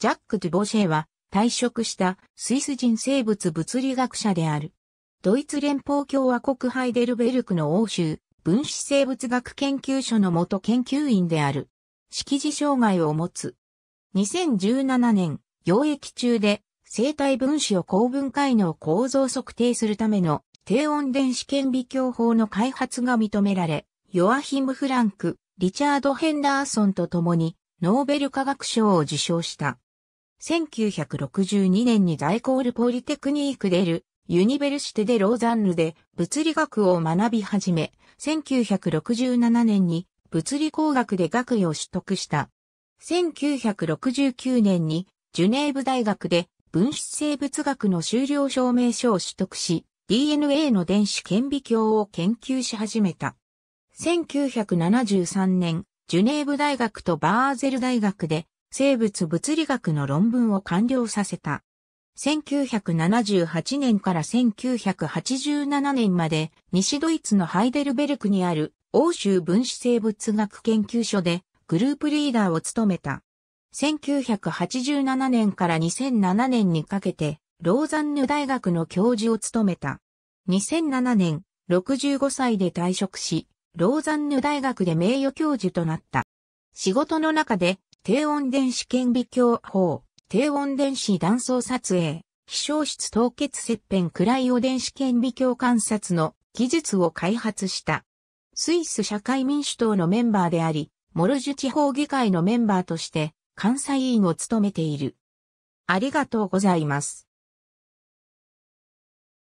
ジャック・ドゥ・ボシェは退職したスイス人生物物理学者である。ドイツ連邦共和国ハイデルベルクの欧州分子生物学研究所の元研究員である。識字障害を持つ。2017年、溶液中で生体分子を高分解の構造測定するための低温電子顕微鏡法の開発が認められ、ヨアヒム・フランク、リチャード・ヘンダーソンと共にノーベル化学賞を受賞した。1962年に大コールポリテクニークでる、ユニベルシテでローザンヌで物理学を学び始め、1967年に物理工学で学位を取得した。1969年にジュネーブ大学で分子生物学の修了証明書を取得し、DNA の電子顕微鏡を研究し始めた。1973年、ジュネーブ大学とバーゼル大学で生物物理学の論文を完了させた。1978年から1987年まで西ドイツのハイデルベルクにある欧州分子生物学研究所でグループリーダーを務めた。1987年から2007年にかけてローザンヌ大学の教授を務めた。2007年65歳で退職し、ローザンヌ大学で名誉教授となった。仕事の中で低温電子顕微鏡法、低温電子断層撮影、飛翔室凍結切片クライオ電子顕微鏡観察の技術を開発した。スイス社会民主党のメンバーであり、モルジュ地方議会のメンバーとして、関西委員を務めている。ありがとうございます。